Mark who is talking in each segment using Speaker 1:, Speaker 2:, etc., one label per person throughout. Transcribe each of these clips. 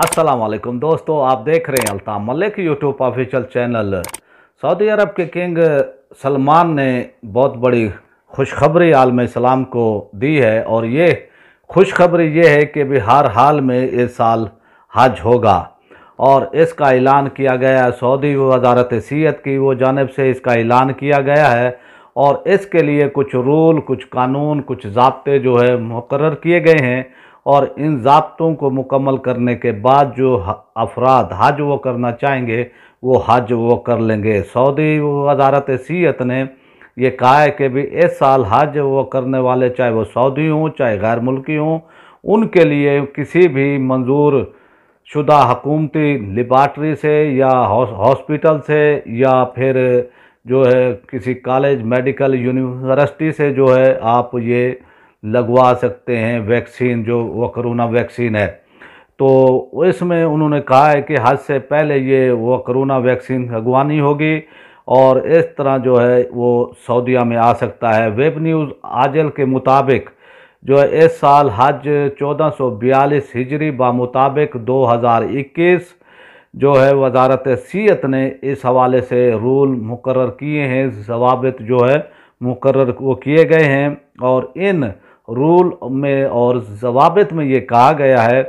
Speaker 1: असलम दोस्तों आप देख रहे हैं Altaf Malik YouTube official channel Saudi अरब के किंग सलमान ने बहुत बड़ी खुशखबरी आलम इस्लाम को दी है और ये खुशखबरी ये है कि हर हाल में इस साल हज होगा और इसका ऐलान किया गया है सऊदी वजारत सीत की वो जानब से इसका ऐलान किया गया है और इसके लिए कुछ रूल कुछ कानून कुछ जबते जो है मुकर किए गए हैं और इन जबतों को मुकम्मल करने के बाद जो अफराद हज वो करना चाहेंगे वो हज वो कर लेंगे सऊदी वजारत सीत ने ये कहा है कि भी इस साल हज वो करने वाले चाहे वो सऊदी हों चाहे गैर मुल्की हों उनके लिए किसी भी मंजूर शुदा हकूमती लिबार्ट्री से या हॉस्पिटल से या फिर जो है किसी कॉलेज मेडिकल यूनिवर्सिटी से जो है आप ये लगवा सकते हैं वैक्सीन जो वो करोना वैक्सीन है तो इसमें उन्होंने कहा है कि हज से पहले ये वो करोना वैक्सीन लगवानी होगी और इस तरह जो है वो सऊदिया में आ सकता है वेब न्यूज़ आजल के मुताबिक जो है इस साल हज 1442 हिजरी बा मुताबिक 2021 जो है वजारत सीत ने इस हवाले से रूल मुकर किए हैं जवाब जो है मुकर वो किए गए हैं और इन रूल में और जवाब में ये कहा गया है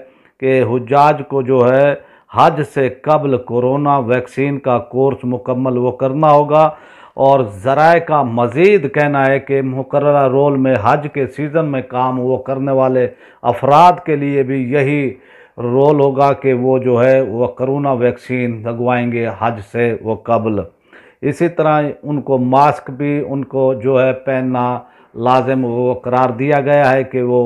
Speaker 1: कि हजाज को जो है हज से कबल कोरोना वैक्सीन का कोर्स मुकम्मल वो करना होगा और जरा का मज़ीद कहना है कि मुकर रोल में हज के सीज़न में काम वो करने वाले अफराद के लिए भी यही रोल होगा कि वो जो है वह करोना वैक्सीन लगवाएंगे हज से वो कबल इसी तरह उनको मास्क भी उनको जो है पहनना लाजम वो करार दिया गया है कि वो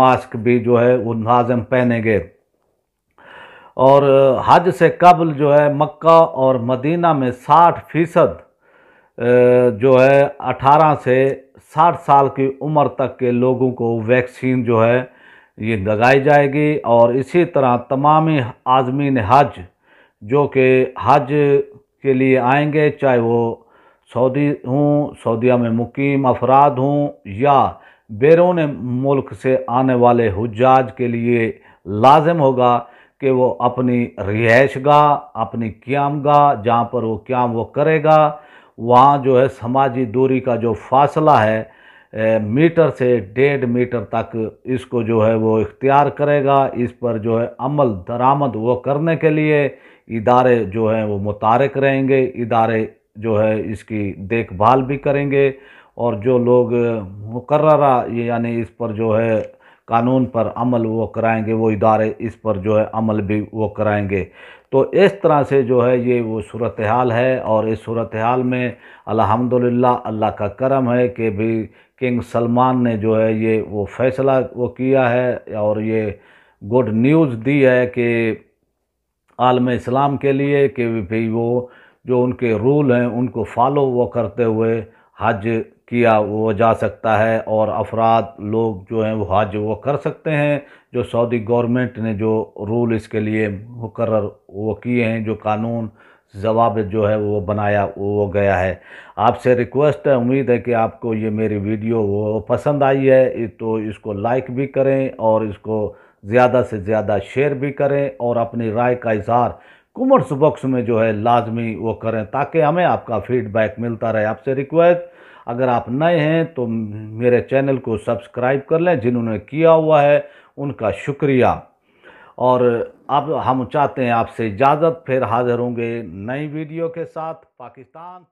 Speaker 1: मास्क भी जो है वो लाजम पहनेंगे और हज से कबल जो है मक्का और मदीना में 60 फीसद जो है 18 से 60 साल की उम्र तक के लोगों को वैक्सीन जो है ये लगाई जाएगी और इसी तरह तमाम आज़मीन हज जो कि हज के लिए आएंगे चाहे वो सऊदी हूँ सऊदिया में मुकीम अफराद हूँ या बैरून मुल्क से आने वाले हजाज के लिए लाजम होगा कि वो अपनी रिहाइश गाह अपनी क्याम गाह जहाँ पर वो क्याम वो करेगा वहाँ जो है समाजी दूरी का जो फासला है ए, मीटर से डेढ़ मीटर तक इसको जो है वो इख्तियार करेगा इस पर जो है अमल दरामद वो करने के लिए इदारे जो हैं वो मुतारक रहेंगे इदारे जो है इसकी देखभाल भी करेंगे और जो लोग मुकर्रा ये यानी इस पर जो है कानून पर अमल वो कराएंगे वो इदारे इस पर जो है अमल भी वो कराएंगे तो इस तरह से जो है ये वो सूरत हाल है और इस सूरत हाल में अल्हम्दुलिल्लाह अल्लाह का करम है कि भी किंग सलमान ने जो है ये वो फैसला वो किया है और ये गुड न्यूज़ दी है कि आलम इस्लाम के लिए कि भाई वो जो उनके रूल हैं उनको फॉलो वो करते हुए हज किया वो जा सकता है और अफराद लोग जो हैं वो हज वो कर सकते हैं जो सऊदी गवर्नमेंट ने जो रूल इसके लिए मुकर वो किए हैं जो कानून जवाब जो है वो बनाया वो गया है आपसे रिक्वेस्ट है उम्मीद है कि आपको ये मेरी वीडियो वो पसंद आई है तो इसको लाइक भी करें और इसको ज़्यादा से ज़्यादा शेयर भी करें और अपनी राय का इजहार कमेंट्स बॉक्स में जो है लाजमी वो करें ताकि हमें आपका फीडबैक मिलता रहे आपसे रिक्वेस्ट अगर आप नए हैं तो मेरे चैनल को सब्सक्राइब कर लें जिन्होंने किया हुआ है उनका शुक्रिया और अब हम चाहते हैं आपसे इजाज़त फिर हाज़िर होंगे नई वीडियो के साथ पाकिस्तान